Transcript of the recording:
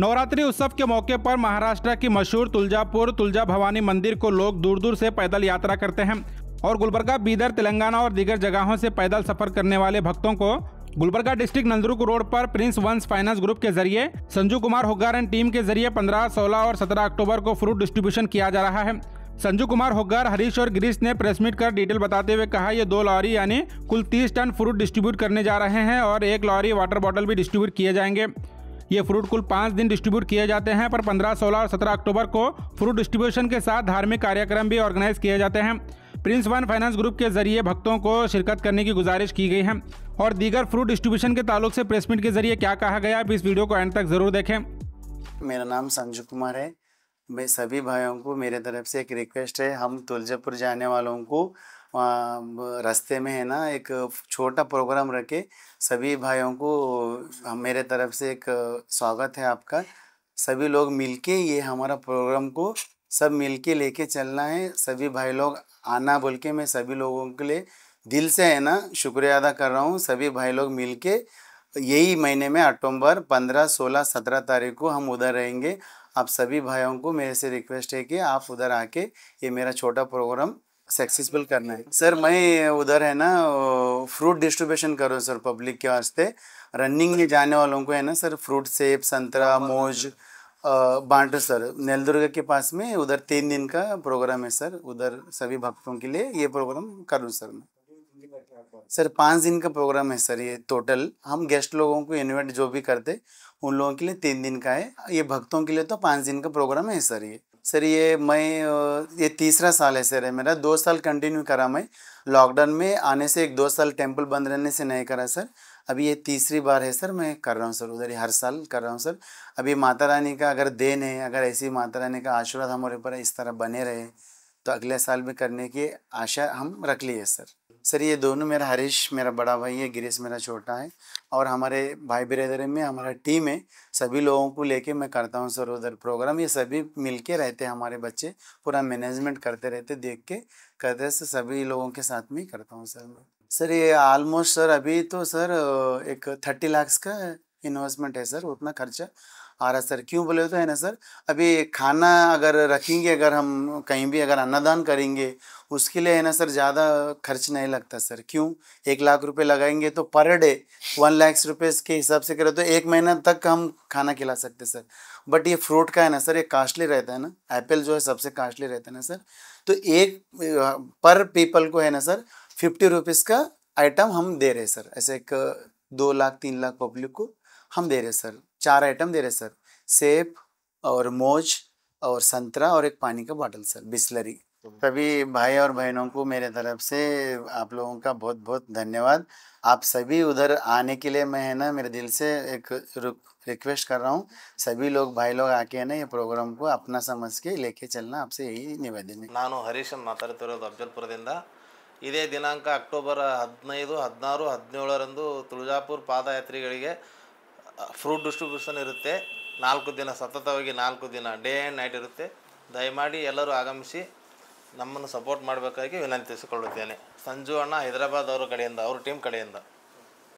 नवरात्रि उत्सव के मौके पर महाराष्ट्र की मशहूर तुलजापुर तुलजा भवानी मंदिर को लोग दूर दूर से पैदल यात्रा करते हैं और गुलबर्गा बीदर तेलंगाना और दीगर जगहों से पैदल सफर करने वाले भक्तों को गुलबर्गा डिस्ट्रिक्ट नंदरुक रोड पर प्रिंस वंश फाइनेंस ग्रुप के जरिए संजू कुमार होग्गार एंड टीम के जरिए 15, 16 और 17 अक्टूबर को फ्रूट डिस्ट्रीब्यूशन किया जा रहा है संजू कुमार होग्गार हरीश और गिरीश ने प्रेस मीट कर डिटेल बताते हुए कहा ये दो लॉरी यानी कुल 30 टन फ्रूट डिस्ट्रीब्यूट करने जा रहे हैं और एक लॉरी वाटर बॉटल भी डिस्ट्रीब्यूट किए जाएंगे ये फ्रूट कुल पाँच दिन डिस्ट्रीब्यूट किए जाते हैं पर पंद्रह सोलह और सत्रह अक्टूबर को फ्रूट डिस्ट्रीब्यूशन के साथ धार्मिक कार्यक्रम भी ऑर्गेनाइज किए जाते हैं प्रिंस वन फाइनेंस ग्रुप के जरिए भक्तों को शिरकत करने की गुजारिश की गई है और दीगर फ्रूट डिस्ट्रीब्यूशन के ताल्लुक से प्रेस मीट के जरिए क्या कहा गया आप इस वीडियो को एंड तक जरूर देखें मेरा नाम संजू कुमार है मैं सभी भाइयों को मेरे तरफ से एक रिक्वेस्ट है हम तुलजापुर जाने वालों को रास्ते में है ना एक छोटा प्रोग्राम रखे सभी भाइयों को मेरे तरफ से एक स्वागत है आपका सभी लोग मिलके ये हमारा प्रोग्राम को सब मिलके लेके चलना है सभी भाई लोग आना बोल के मैं सभी लोगों के लिए दिल से है ना शुक्रिया अदा कर रहा हूँ सभी भाई लोग मिल के यही महीने में अक्टूबर पंद्रह सोलह सत्रह तारीख को हम उधर रहेंगे आप सभी भाइयों को मेरे से रिक्वेस्ट है कि आप उधर आके ये मेरा छोटा प्रोग्राम सक्सेसफुल करना है सर मैं उधर है ना फ्रूट डिस्ट्रीब्यूशन करो सर पब्लिक के वास्ते रनिंग में जाने वालों को है ना सर फ्रूट सेब संतरा हाँ, हाँ, मोज हाँ। बांटो सर नेलदुर्गा के पास में उधर तीन दिन का प्रोग्राम है सर उधर सभी भक्तों के लिए ये प्रोग्राम करूँ सर मैं सर पाँच दिन का प्रोग्राम है सर ये टोटल हम गेस्ट लोगों को इन्वाइट जो भी करते उन लोगों के लिए तीन दिन का है ये भक्तों के लिए तो पाँच दिन का प्रोग्राम है सर ये सर ये मैं ये तीसरा साल है सर है मेरा दो साल कंटिन्यू करा मैं लॉकडाउन में आने से एक दो साल टेम्पल बंद रहने से नहीं करा सर अभी ये तीसरी बार है सर मैं कर रहा हूँ सर उधर हर साल कर रहा हूँ सर अभी माता रानी का अगर देन है अगर ऐसी माता रानी का आशीर्वाद हमारे ऊपर इस तरह बने रहे तो अगले साल भी करने की आशा हम रख ली है सर सर ये दोनों मेरा हरीश मेरा बड़ा भाई है गिरीश मेरा छोटा है और हमारे भाई ब्रदर में हमारा टीम है सभी लोगों को लेके मैं करता हूँ सर उधर प्रोग्राम ये सभी मिलके रहते हैं हमारे बच्चे पूरा मैनेजमेंट करते रहते देख के करते सर सभी लोगों के साथ में ही करता हूँ सर सर ये ऑलमोस्ट सर अभी तो सर एक थर्टी लाख्स का इन्वेस्टमेंट है सर उतना खर्चा आ हाँ रहा सर क्यों बोले तो है ना सर अभी खाना अगर रखेंगे अगर हम कहीं भी अगर अन्नदान करेंगे उसके लिए है ना सर ज़्यादा खर्च नहीं लगता सर क्यों एक लाख रुपए लगाएंगे तो पर डे वन लैक्स रुपये के हिसाब से करें तो एक महीना तक हम खाना खिला सकते सर बट ये फ्रूट का है ना सर ये कास्टली रहता है ना एप्पल जो है सबसे कास्टली रहता है ना सर तो एक पर पीपल को है ना सर फिफ्टी रुपीज़ का आइटम हम दे रहे सर ऐसे एक दो लाख तीन लाख पब्लिक को हम दे रहे सर चार आइटम दे रहे सर सेब और मोज और संतरा और एक पानी का बॉटल सर बिस्लरी तो सभी भाई और बहनों को मेरे तरफ से आप लोगों का बहुत बहुत धन्यवाद आप सभी उधर आने के लिए मैं है ना मेरे दिल से एक रिक्वेस्ट कर रहा हूँ सभी लोग भाई लोग आके है ना ये प्रोग्राम को अपना समझ के लेके चलना आपसे यही निवेदन है नानू हरीश ಮಾತಾಡ್ತಿರೋದು ಅಫ್ಜಲ್ಪುರದಿಂದ दिनांक अक्टोबर ಅಕ್ಟೋಬರ್ ಹದಿನೈದು हद्लू तुजापुर ತುಳಜಾಪುರ ಫ್ರೂಟ್ ಡಿಸ್ಟ್ರಿಬ್ಯೂಷನ್ ಇರುತ್ತೆ ನಾಲ್ಕು ದಿನ ಸತತವಾಗಿ ನಾಲ್ಕು ದಿನ ಡೇ ಆ್ಯಂಡ್ ನೈಟ್ ಇರುತ್ತೆ ದಯಮಾಡಿ ಎಲ್ಲರೂ ಆಗಮಿಸಿ ನಮ್ಮನ್ನು ಸಪೋರ್ಟ್ ಮಾಡಬೇಕಾಗಿ ವಿನಂತಿಸಿಕೊಳ್ಳುತ್ತೇನೆ ಸಂಜು ಅಣ್ಣ ಹೈದರಾಬಾದ್ ಅವರ ಕಡೆಯಿಂದ ಅವ್ರ ಟೀಮ್ ಕಡೆಯಿಂದ